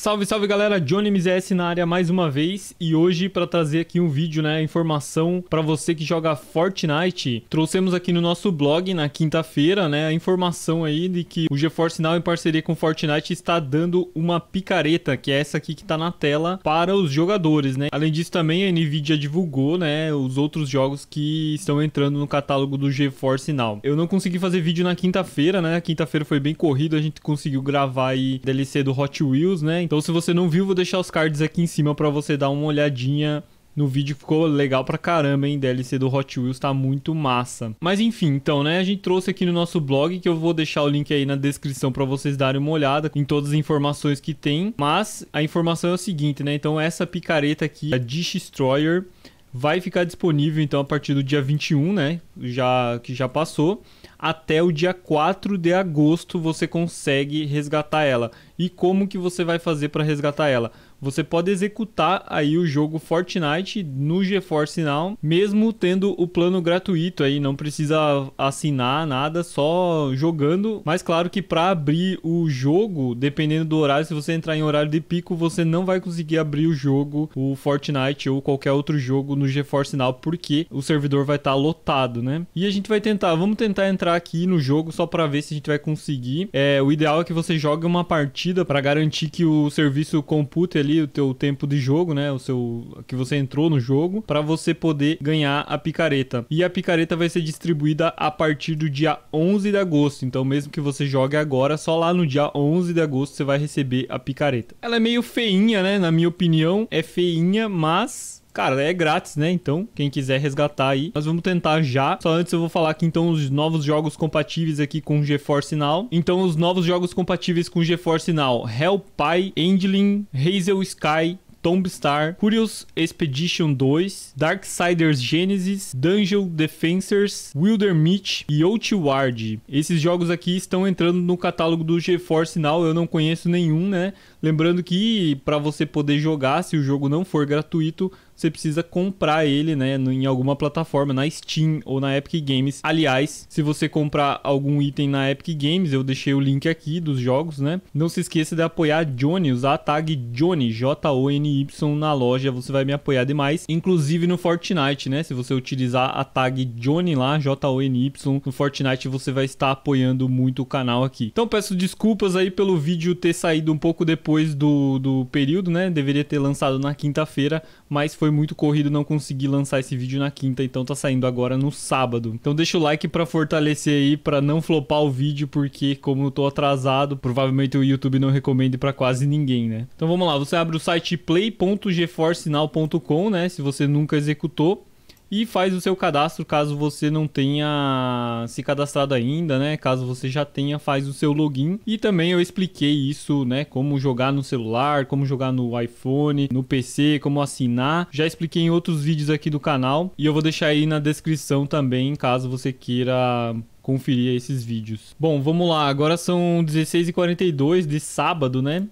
Salve, salve galera, Johnny MZS na área mais uma vez e hoje para trazer aqui um vídeo, né, informação para você que joga Fortnite. Trouxemos aqui no nosso blog na quinta-feira, né, a informação aí de que o GeForce Now em parceria com Fortnite está dando uma picareta, que é essa aqui que tá na tela, para os jogadores, né. Além disso também a Nvidia divulgou, né, os outros jogos que estão entrando no catálogo do GeForce Now. Eu não consegui fazer vídeo na quinta-feira, né? A Quinta-feira foi bem corrido, a gente conseguiu gravar aí DLC do Hot Wheels, né? Então, se você não viu, vou deixar os cards aqui em cima para você dar uma olhadinha no vídeo ficou legal pra caramba, hein? DLC do Hot Wheels tá muito massa. Mas enfim, então, né? A gente trouxe aqui no nosso blog, que eu vou deixar o link aí na descrição para vocês darem uma olhada em todas as informações que tem. Mas a informação é o seguinte, né? Então, essa picareta aqui, a Dish Destroyer, vai ficar disponível então a partir do dia 21, né? Já que já passou, até o dia 4 de agosto você consegue resgatar ela e como que você vai fazer para resgatar ela. Você pode executar aí o jogo Fortnite no GeForce Now, mesmo tendo o plano gratuito aí, não precisa assinar nada, só jogando. Mas claro que para abrir o jogo, dependendo do horário, se você entrar em horário de pico, você não vai conseguir abrir o jogo, o Fortnite ou qualquer outro jogo no GeForce Now, porque o servidor vai estar tá lotado, né? E a gente vai tentar, vamos tentar entrar aqui no jogo só para ver se a gente vai conseguir. É, o ideal é que você jogue uma partida partida para garantir que o serviço compute ali o teu tempo de jogo, né, o seu que você entrou no jogo, para você poder ganhar a picareta. E a picareta vai ser distribuída a partir do dia 11 de agosto. Então, mesmo que você jogue agora, só lá no dia 11 de agosto você vai receber a picareta. Ela é meio feinha, né, na minha opinião, é feinha, mas Cara, é grátis, né? Então, quem quiser resgatar aí, nós vamos tentar já. Só antes eu vou falar aqui então os novos jogos compatíveis aqui com o GeForce Now. Então, os novos jogos compatíveis com o GeForce Now: Hellpie, Endling, Hazel Sky, Tombstar, Curious Expedition 2, Darksiders Genesis, Dungeon Defensors, Wilder Meat e Outward. Esses jogos aqui estão entrando no catálogo do GeForce Now, eu não conheço nenhum, né? Lembrando que para você poder jogar, se o jogo não for gratuito, você precisa comprar ele, né, em alguma plataforma, na Steam ou na Epic Games. Aliás, se você comprar algum item na Epic Games, eu deixei o link aqui dos jogos, né? Não se esqueça de apoiar Johnny, usar a tag Johnny, J O N Y na loja, você vai me apoiar demais, inclusive no Fortnite, né? Se você utilizar a tag Johnny lá, J O N Y no Fortnite, você vai estar apoiando muito o canal aqui. Então peço desculpas aí pelo vídeo ter saído um pouco depois depois do, do período, né? Deveria ter lançado na quinta-feira, mas foi muito corrido, não consegui lançar esse vídeo na quinta, então tá saindo agora no sábado. Então deixa o like para fortalecer aí, para não flopar o vídeo, porque como eu tô atrasado, provavelmente o YouTube não recomende para quase ninguém, né? Então vamos lá, você abre o site play.geforcinal.com, né? Se você nunca executou, e faz o seu cadastro caso você não tenha se cadastrado ainda, né? Caso você já tenha, faz o seu login. E também eu expliquei isso, né? Como jogar no celular, como jogar no iPhone, no PC, como assinar. Já expliquei em outros vídeos aqui do canal e eu vou deixar aí na descrição também, caso você queira conferir esses vídeos. Bom, vamos lá. Agora são 16h42 de sábado, né?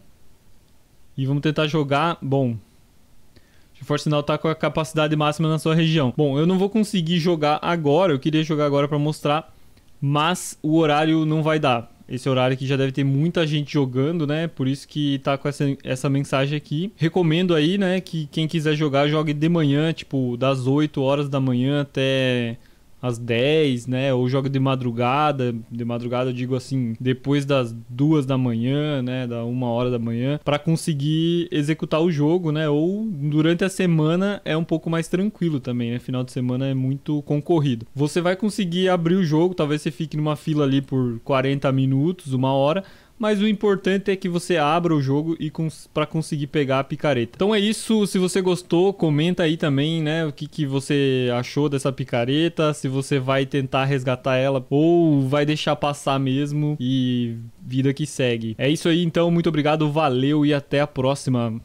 E vamos tentar jogar. Bom, Force sinal tá com a capacidade máxima na sua região. Bom, eu não vou conseguir jogar agora, eu queria jogar agora para mostrar, mas o horário não vai dar. Esse horário aqui já deve ter muita gente jogando, né? Por isso que tá com essa, essa mensagem aqui. Recomendo aí, né, que quem quiser jogar, jogue de manhã, tipo, das 8 horas da manhã até às 10, né? Ou joga de madrugada, de madrugada eu digo assim, depois das duas da manhã, né? Da uma hora da manhã, para conseguir executar o jogo, né? Ou durante a semana é um pouco mais tranquilo também, né? Final de semana é muito concorrido. Você vai conseguir abrir o jogo, talvez você fique numa fila ali por 40 minutos, uma hora, mas o importante é que você abra o jogo e cons para conseguir pegar a picareta. Então é isso, se você gostou, comenta aí também, né, o que, que você achou dessa picareta, se você vai tentar resgatar ela ou vai deixar passar mesmo e vida que segue. É isso aí, então, muito obrigado, valeu e até a próxima.